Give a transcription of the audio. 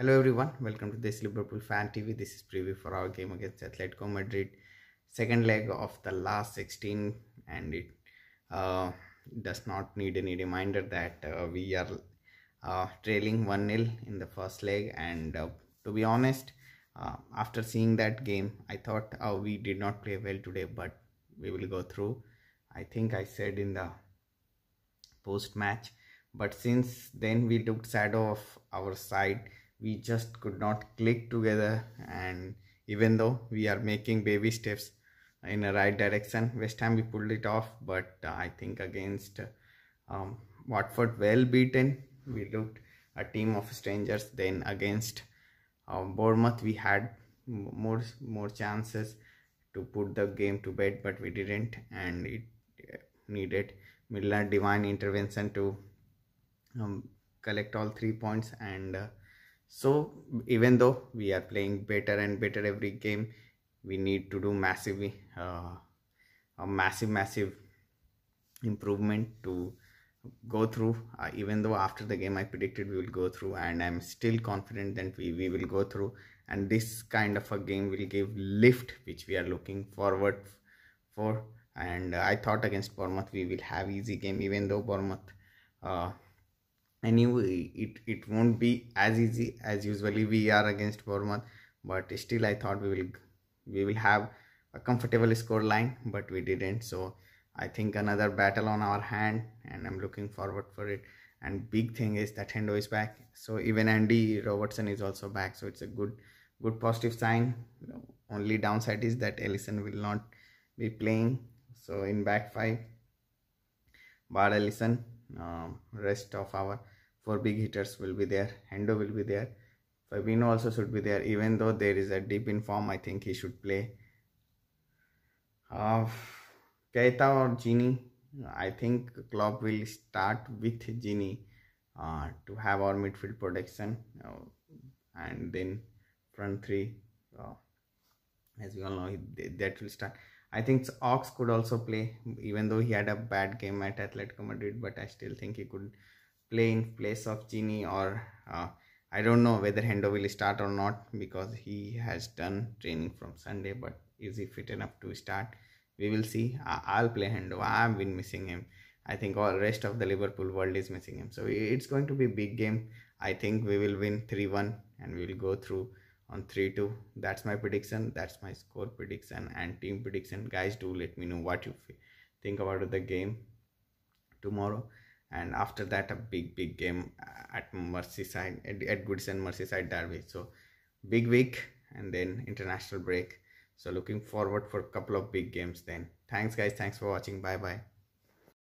Hello everyone, welcome to this Liverpool Fan TV. This is preview for our game against Atletico Madrid, second leg of the last 16, and it uh, does not need any reminder that uh, we are uh, trailing 1 0 in the first leg. And uh, to be honest, uh, after seeing that game, I thought uh, we did not play well today, but we will go through. I think I said in the post match, but since then we looked shadow of our side we just could not click together and even though we are making baby steps in the right direction west ham we pulled it off but uh, i think against um, watford well beaten we looked a team of strangers then against um, bournemouth we had more more chances to put the game to bed but we didn't and it uh, needed Milner divine intervention to um, collect all three points and uh, so even though we are playing better and better every game we need to do massively uh, a massive massive improvement to go through uh, even though after the game i predicted we will go through and i'm still confident that we, we will go through and this kind of a game will give lift which we are looking forward for and uh, i thought against bournemouth we will have easy game even though bournemouth uh, anyway it it won't be as easy as usually we are against Bournemouth but still I thought we will we will have a comfortable score line but we didn't so I think another battle on our hand and I'm looking forward for it and big thing is that Hendo is back so even Andy Robertson is also back so it's a good good positive sign only downside is that Ellison will not be playing so in back five bar Ellison um, rest of our four big hitters will be there Hendo will be there Fabino also should be there even though there is a deep in form I think he should play uh, Keita or Genie I think Klopp will start with Genie uh, to have our midfield protection uh, and then front three uh, as we all know that will start I think Ox could also play, even though he had a bad game at Atletico Madrid, but I still think he could play in place of Genie or uh, I don't know whether Hendo will start or not because he has done training from Sunday, but is he fit enough to start? We will see. I- will play Hendo. I've been missing him. I think all rest of the Liverpool world is missing him. So it's going to be big game. I think we will win 3-1 and we will go through on 3-2 that's my prediction that's my score prediction and team prediction guys do let me know what you think about the game tomorrow and after that a big big game at merseyside at, goodison merseyside derby so big week and then international break so looking forward for a couple of big games then thanks guys thanks for watching bye bye